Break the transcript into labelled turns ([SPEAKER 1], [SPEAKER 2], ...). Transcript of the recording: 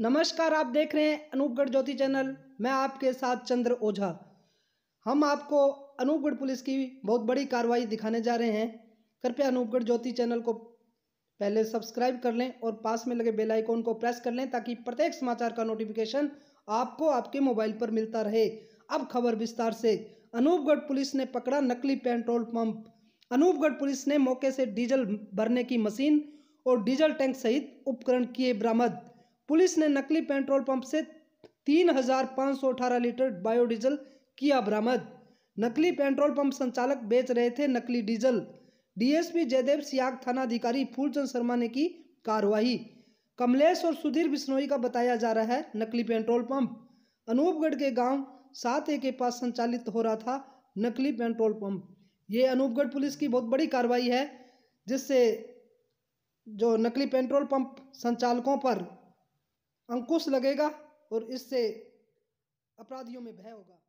[SPEAKER 1] नमस्कार आप देख रहे हैं अनूपगढ़ ज्योति चैनल मैं आपके साथ चंद्र ओझा हम आपको अनूपगढ़ पुलिस की बहुत बड़ी कार्रवाई दिखाने जा रहे हैं कृपया अनूपगढ़ ज्योति चैनल को पहले सब्सक्राइब कर लें और पास में लगे बेल आइकॉन को प्रेस कर लें ताकि प्रत्येक समाचार का नोटिफिकेशन आपको आपके मोबाइल पर मिलता रहे अब खबर विस्तार से अनूपगढ़ पुलिस ने पकड़ा नकली पेट्रोल पंप अनूपगढ़ पुलिस ने मौके से डीजल भरने की मशीन और डीजल टैंक सहित उपकरण किए बरामद पुलिस ने नकली पेट्रोल पंप से तीन हजार पाँच सौ अठारह लीटर बायोडीजल किया बरामद नकली पेट्रोल पंप संचालक बेच रहे थे नकली डीजल डीएसपी जयदेव सियाग थाना अधिकारी फूलचंद शर्मा ने की कार्रवाई कमलेश और सुधीर बिश्नोई का बताया जा रहा है नकली पेट्रोल पंप अनूपगढ़ के गांव सात के पास संचालित हो रहा था नकली पेट्रोल पंप ये अनूपगढ़ पुलिस की बहुत बड़ी कार्रवाई है जिससे जो नकली पेट्रोल पंप संचालकों पर अंकुश लगेगा और इससे अपराधियों में भय होगा